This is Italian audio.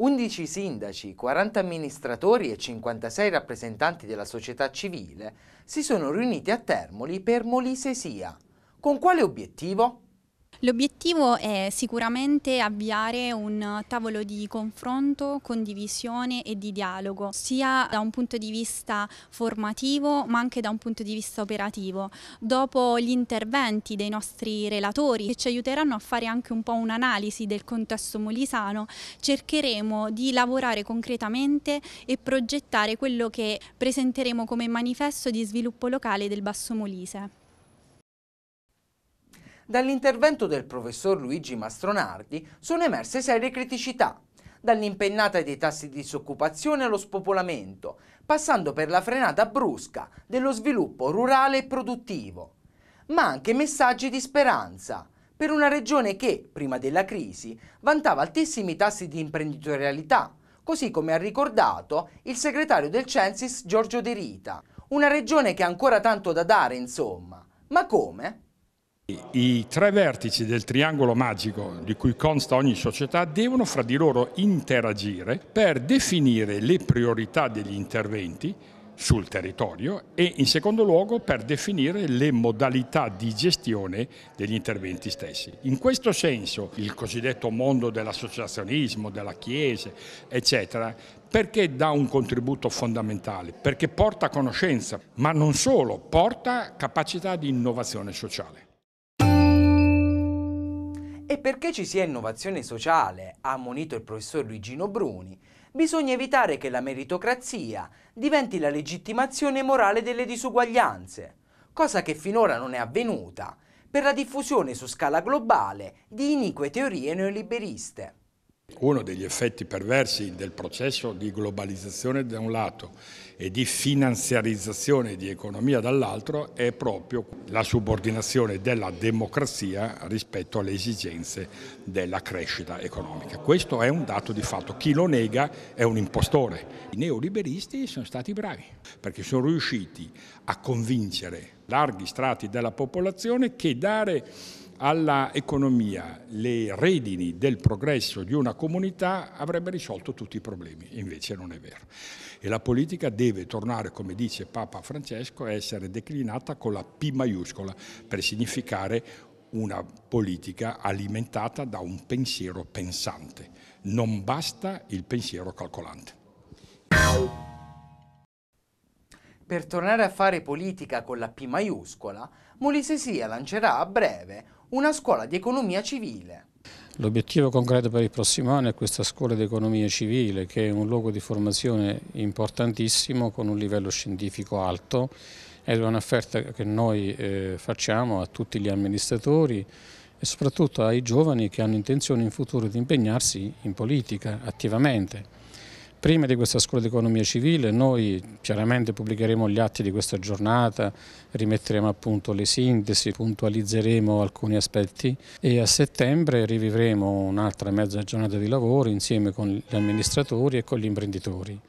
11 sindaci, 40 amministratori e 56 rappresentanti della società civile si sono riuniti a Termoli per Molise Sia. Con quale obiettivo? L'obiettivo è sicuramente avviare un tavolo di confronto, condivisione e di dialogo, sia da un punto di vista formativo ma anche da un punto di vista operativo. Dopo gli interventi dei nostri relatori che ci aiuteranno a fare anche un po' un'analisi del contesto molisano, cercheremo di lavorare concretamente e progettare quello che presenteremo come manifesto di sviluppo locale del Basso Molise dall'intervento del professor Luigi Mastronardi sono emerse serie criticità, dall'impennata dei tassi di disoccupazione allo spopolamento, passando per la frenata brusca dello sviluppo rurale e produttivo, ma anche messaggi di speranza per una regione che, prima della crisi, vantava altissimi tassi di imprenditorialità, così come ha ricordato il segretario del Censis Giorgio De Rita. Una regione che ha ancora tanto da dare, insomma. Ma come? I tre vertici del triangolo magico di cui consta ogni società devono fra di loro interagire per definire le priorità degli interventi sul territorio e in secondo luogo per definire le modalità di gestione degli interventi stessi. In questo senso il cosiddetto mondo dell'associazionismo, della Chiesa, eccetera, perché dà un contributo fondamentale? Perché porta conoscenza, ma non solo, porta capacità di innovazione sociale. E perché ci sia innovazione sociale, ha ammonito il professor Luigino Bruni, bisogna evitare che la meritocrazia diventi la legittimazione morale delle disuguaglianze, cosa che finora non è avvenuta per la diffusione su scala globale di inique teorie neoliberiste. Uno degli effetti perversi del processo di globalizzazione da un lato e di finanziarizzazione di economia dall'altro è proprio la subordinazione della democrazia rispetto alle esigenze della crescita economica. Questo è un dato di fatto, chi lo nega è un impostore. I neoliberisti sono stati bravi perché sono riusciti a convincere larghi strati della popolazione che dare alla economia le redini del progresso di una comunità avrebbe risolto tutti i problemi, invece non è vero. E la politica deve tornare, come dice Papa Francesco, a essere declinata con la P maiuscola per significare una politica alimentata da un pensiero pensante. Non basta il pensiero calcolante. Per tornare a fare politica con la P maiuscola, Molise Sia lancerà a breve una scuola di economia civile. L'obiettivo concreto per il prossimo anno è questa scuola di economia civile che è un luogo di formazione importantissimo con un livello scientifico alto ed è un'offerta che noi eh, facciamo a tutti gli amministratori e soprattutto ai giovani che hanno intenzione in futuro di impegnarsi in politica attivamente prima di questa scuola di economia civile noi chiaramente pubblicheremo gli atti di questa giornata, rimetteremo appunto le sintesi, puntualizzeremo alcuni aspetti e a settembre rivivremo un'altra mezza giornata di lavoro insieme con gli amministratori e con gli imprenditori.